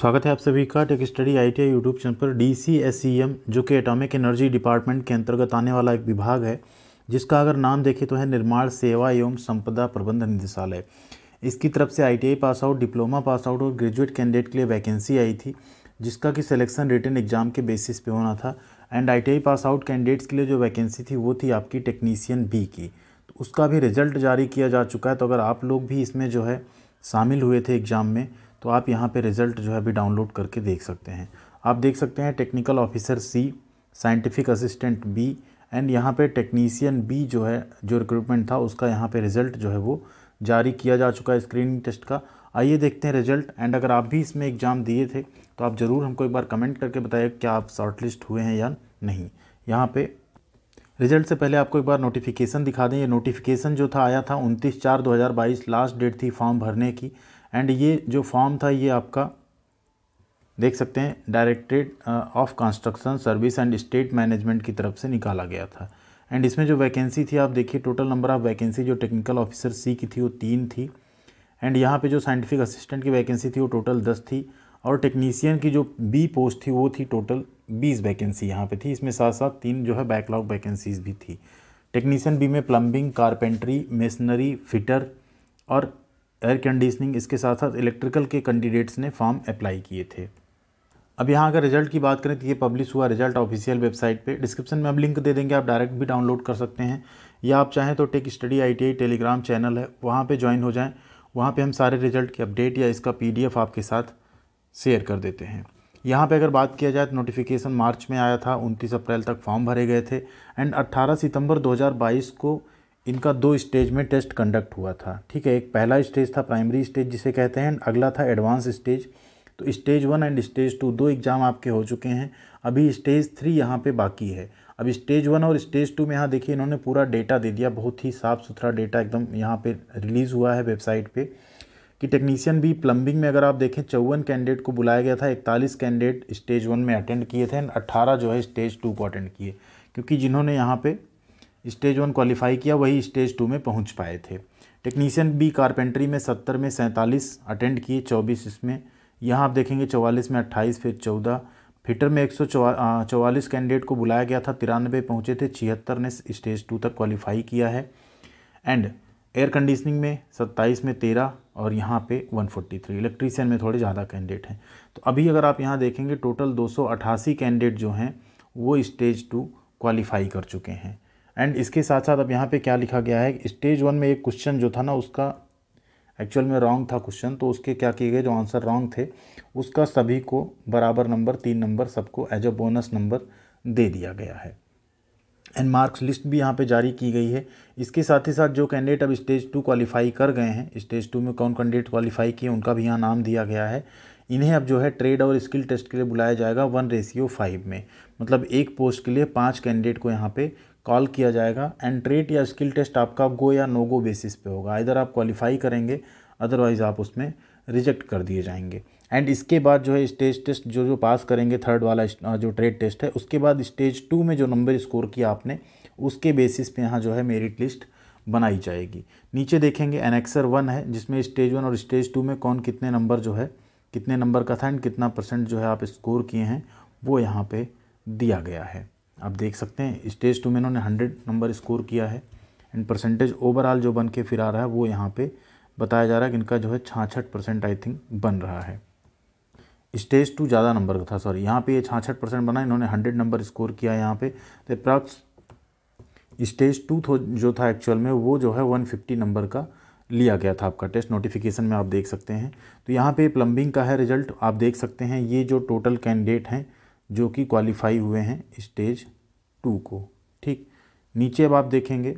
स्वागत है आप सभी का tech study I T I YouTube channel पर D C S C M जो कि एटॉमिक एनर्जी डिपार्टमेंट के अंतर्गत आने वाला एक विभाग है जिसका अगर नाम देखें तो है निर्माण सेवा एवं संपदा प्रबंधन निदेशालय इसकी तरफ से I pass out diploma pass out और ग्रेजुएट कैंडिडेट के लिए वैकेंसी आई थी जिसका कि सिलेक्शन रिटर्न एग्जाम के बेसिस पे होना था and I pass out candidates के लिए जो वैकेंसी थी वो थी आपकी टेक्नीसियन बी की तो उसका भी रिजल्ट जारी किया जा चुका है तो अगर आप लोग भी इसमें जो है शामिल हुए थे एग्ज़ाम में तो आप यहाँ पे रिज़ल्ट जो है अभी डाउनलोड करके देख सकते हैं आप देख सकते हैं technical officer C scientific assistant B and यहाँ पे टेक्नीसियन बी जो है जो रिक्रूटमेंट था उसका यहाँ पे रिज़ल्ट जो है वो जारी किया जा चुका है स्क्रीनिंग टेस्ट का आइए देखते हैं रिजल्ट एंड अगर आप भी इसमें एग्ज़ाम दिए थे तो आप ज़रूर हमको एक बार कमेंट करके बताइए क्या आप शॉर्टलिस्ट हुए हैं या नहीं यहाँ पे रिजल्ट से पहले आपको एक बार नोटिफिकेशन दिखा दें ये नोटिफिकेशन जो था आया था उनतीस चार दो लास्ट डेट थी फॉर्म भरने की एंड ये जो फॉर्म था ये आपका देख सकते हैं directorate of construction service and estate management की तरफ से निकाला गया था एंड इसमें जो वैकेंसी थी आप देखिए टोटल नंबर ऑफ़ वैकेंसी जो टेक्निकल ऑफिसर सी की थी वो तीन थी एंड यहाँ पे जो साइंटिफिक असिस्टेंट की वैकेंसी थी वो टोटल दस थी और टेक्नीसियन की जो बी पोस्ट थी वो थी टोटल बीस वैकेंसी यहाँ पे थी इसमें साथ साथ तीन जो है बैकलॉग वैकेंसीज भी थी टेक्नीसियन बी में प्लम्बिंग कारपेंट्री मेसनरी फिटर और एयर कंडीशनिंग इसके साथ साथ इलेक्ट्रिकल के कैंडिडेट्स ने फॉर्म अप्लाई किए थे अब यहाँ अगर रिजल्ट की बात करें तो ये पब्लिश हुआ रिजल्ट ऑफिशियल वेबसाइट पे डिस्क्रिप्शन में अब लिंक दे देंगे आप डायरेक्ट भी डाउनलोड कर सकते हैं या आप चाहें तो tech study ITI telegram channel है वहाँ पे ज्वाइन हो जाएं वहाँ पे हम सारे रिजल्ट की अपडेट या इसका पीडीएफ आपके साथ शेयर कर देते हैं यहाँ पे अगर बात किया जाए तो नोटिफिकेशन मार्च में आया था उनतीस अप्रैल तक फॉर्म भरे गए थे एंड अट्ठारह सितम्बर दो को इनका दो स्टेज में टेस्ट कंडक्ट हुआ था ठीक है एक पहला स्टेज था प्राइमरी स्टेज जिसे कहते हैं अगला था एडवांस स्टेज तो stage one and stage two दो एग्ज़ाम आपके हो चुके हैं अभी स्टेज थ्री यहाँ पे बाकी है अब स्टेज वन और स्टेज टू में यहाँ देखिए इन्होंने पूरा डेटा दे दिया बहुत ही साफ़ सुथरा डेटा एकदम यहाँ पर रिलीज़ हुआ है वेबसाइट पर कि टेक्नीशियन भी प्लम्बिंग में अगर आप देखें चौवन कैंडिडेट को बुलाया गया था इकतालीस कैंडिडेट स्टेज वन में अटेंड किए थे एंड अट्ठारह जो है स्टेज टू को अटेंड किए क्योंकि जिन्होंने यहाँ पर स्टेज वन क्वालिफाई किया वही स्टेज टू में पहुंच पाए थे टेक्नीशियन बी कारपेंट्री में सत्तर में सैंतालीस अटेंड किए चौबीस इसमें यहाँ आप देखेंगे चौवालीस में अट्ठाईस फिर चौदह फिटर में एक सौ चौवालीस कैंडिडेट को बुलाया गया था तिरानबे पहुँचे थे छिहत्तर ने स्टेज टू तक क्वालिफाई किया है एंड एयर कंडीशनिंग में सत्ताईस में तेरह और यहाँ पे 143 इलेक्ट्रीशियन में थोड़े ज़्यादा कैंडिडेट हैं तो अभी अगर आप यहाँ देखेंगे टोटल 288 कैंडिडेट जो हैं वो स्टेज टू क्वालिफाई कर चुके हैं एंड इसके साथ साथ अब यहाँ पे क्या लिखा गया है स्टेज वन में एक क्वेश्चन जो था ना उसका एक्चुअल में रॉन्ग था क्वेश्चन तो उसके क्या किए गए जो आंसर रॉन्ग थे उसका सभी को बराबर नंबर तीन नंबर सबको एज अ बोनस नंबर दे दिया गया है एंड मार्क्स लिस्ट भी यहाँ पे जारी की गई है इसके साथ ही साथ जो कैंडिडेट अब स्टेज टू क्वालिफाई कर गए हैं स्टेज टू में कौन कैंडिडेट क्वालिफाई किए उनका भी यहाँ नाम दिया गया है इन्हें अब जो है ट्रेड और स्किल टेस्ट के लिए बुलाया जाएगा वन रेशियो फाइव में मतलब एक पोस्ट के लिए पाँच कैंडिडेट को यहाँ पे कॉल किया जाएगा एंड ट्रेट या स्किल टेस्ट आपका गो या नो गो बेसिस पे होगा इधर आप क्वालिफाई करेंगे अदरवाइज़ आप उसमें रिजेक्ट कर दिए जाएंगे एंड इसके बाद जो है स्टेज टेस्ट जो जो पास करेंगे थर्ड वाला जो ट्रेड टेस्ट है उसके बाद स्टेज टू में जो नंबर स्कोर किया आपने उसके बेसिस पे यहाँ जो है मेरिट लिस्ट बनाई जाएगी नीचे देखेंगे एनेक्सर वन है जिसमें स्टेज वन और स्टेज टू में कौन कितने नंबर जो है कितने नंबर का था एंड कितना परसेंट जो है आप स्कोर किए हैं वो यहाँ पर दिया गया है आप देख सकते हैं स्टेज टू में इन्होंने हंड्रेड नंबर स्कोर किया है एंड परसेंटेज ओवरऑल जो बन के फिर आ रहा है वो यहाँ पे बताया जा रहा है कि इनका जो है छाछठ परसेंट आई थिंक बन रहा है स्टेज टू ज़्यादा नंबर का था सॉरी यहाँ पे ये छाछठ परसेंट बना इन्होंने हंड्रेड नंबर स्कोर किया यहाँ पे तो अप्रॉक्स स्टेज टू जो था एक्चुअल में वो जो है वन फिफ्टी नंबर का लिया गया था आपका टेस्ट नोटिफिकेशन में आप देख सकते हैं तो यहाँ पे प्लम्बिंग का है रिजल्ट आप देख सकते हैं ये जो टोटल कैंडिडेट हैं जो कि क्वालिफाई हुए हैं स्टेज टू को ठीक नीचे अब आप देखेंगे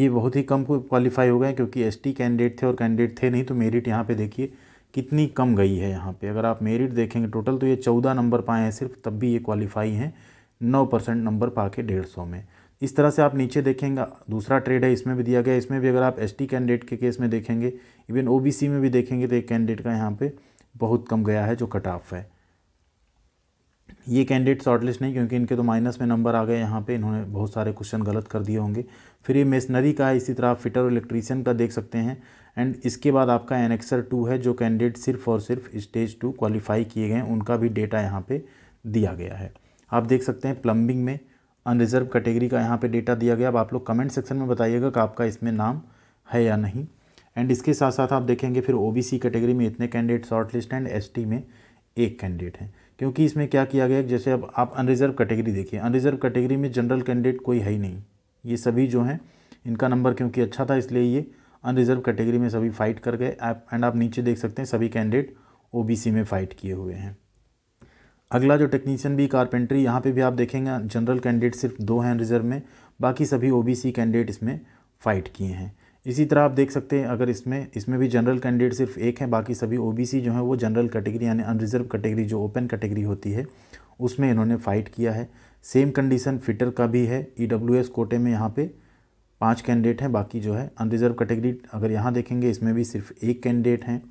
ये बहुत ही कम क्वालिफाई हो गए क्योंकि एसटी कैंडिडेट थे और कैंडिडेट थे नहीं तो मेरिट यहाँ पे देखिए कितनी कम गई है यहाँ पे अगर आप मेरिट देखेंगे टोटल तो ये चौदह नंबर पाए हैं सिर्फ तब भी ये क्वालिफाई हैं नौ परसेंट नंबर पा के डेढ़ सौ में इस तरह से आप नीचे देखेंगे दूसरा ट्रेड है इसमें भी दिया गया इसमें भी अगर आप एस कैंडिडेट के केस में देखेंगे इवन ओ में भी देखेंगे तो एक कैंडिडेट का यहाँ पर बहुत कम गया है जो कट ऑफ है ये कैंडिडेट शॉर्टलिस्ट नहीं क्योंकि इनके तो माइनस में नंबर आ गए यहाँ पे इन्होंने बहुत सारे क्वेश्चन गलत कर दिए होंगे फिर ये मेसनरी का है इसी तरह आप फिटर और इलेक्ट्रीशियन का देख सकते हैं एंड इसके बाद आपका एनेक्सर टू है जो कैंडिडेट सिर्फ और सिर्फ स्टेज टू क्वालिफाई किए गए उनका भी डेटा यहाँ पर दिया गया है आप देख सकते हैं प्लम्बिंग में अनरिजर्व कैटेगरी का यहाँ पर डेटा दिया गया अब आप लोग कमेंट सेक्शन में बताइएगा कि आपका इसमें नाम है या नहीं एंड इसके साथ साथ आप देखेंगे फिर ओबीसी कैटेगरी में इतने candidate short list and S में एक कैंडिडेट हैं क्योंकि इसमें क्या किया गया जैसे अब आप अनरिजर्व कैटेगरी देखिए अनरिजर्व कैटेगरी में जनरल कैंडिडेट कोई है ही नहीं ये सभी जो हैं इनका नंबर क्योंकि अच्छा था इसलिए ये अनरिजर्व कैटेगरी में सभी फाइट कर गए आप एंड आप नीचे देख सकते हैं सभी कैंडिडेट ओबीसी में फ़ाइट किए हुए हैं अगला जो टेक्नीशियन भी कारपेंट्री यहाँ पे भी आप देखेंगे जनरल कैंडिडेट सिर्फ दो हैं रिजर्व में बाकी सभी ओबीसी कैंडिडेट इसमें फ़ाइट किए हैं इसी तरह आप देख सकते हैं अगर इसमें इसमें भी जनरल कैंडिडेट सिर्फ एक हैं बाकी सभी ओबीसी जो हैं वो जनरल कैटेगरी यानी अनरिजर्व कैटेगरी जो ओपन कैटेगरी होती है उसमें इन्होंने फ़ाइट किया है सेम कंडीशन फिटर का भी है ई e कोटे में यहाँ पर पाँच कैंडिडेट हैं बाकी जो है अनरिजर्व कैटेगरी अगर यहाँ देखेंगे इसमें भी सिर्फ एक कैंडिडेट हैं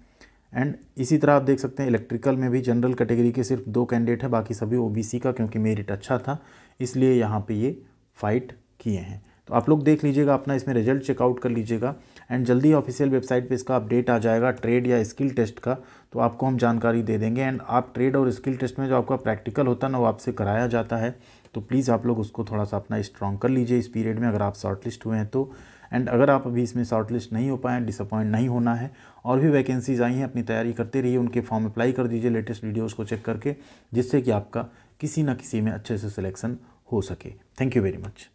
एंड इसी तरह आप देख सकते हैं इलेक्ट्रिकल में भी जनरल कैटेगरी के सिर्फ दो कैंडिडेट हैं बाकी सभी ओबीसी का क्योंकि मेरिट अच्छा था इसलिए यहाँ पे ये फाइट किए हैं तो आप लोग देख लीजिएगा अपना इसमें रिजल्ट चेकआउट कर लीजिएगा एंड जल्दी ऑफिशियल वेबसाइट पे इसका अपडेट आ जाएगा ट्रेड या स्किल टेस्ट का तो आपको हम जानकारी दे देंगे एंड आप ट्रेड और स्किल टेस्ट में जो आपका प्रैक्टिकल होता है ना वो आपसे कराया जाता है तो प्लीज़ आप लोग उसको थोड़ा सा अपना स्ट्रॉन्ग कर लीजिए इस पीरियड में अगर आप शॉर्ट लिस्ट हुए हैं तो एंड अगर आप अभी इसमें शॉर्टलिस्ट नहीं हो पाए डिसअपॉइंट नहीं होना है और भी वैकेंसीज आई हैं अपनी तैयारी करते रहिए उनके फॉर्म अप्लाई कर दीजिए लेटेस्ट वीडियोज़ को चेक करके जिससे कि आपका किसी न किसी में अच्छे से सिलेक्शन हो सके थैंक यू वेरी मच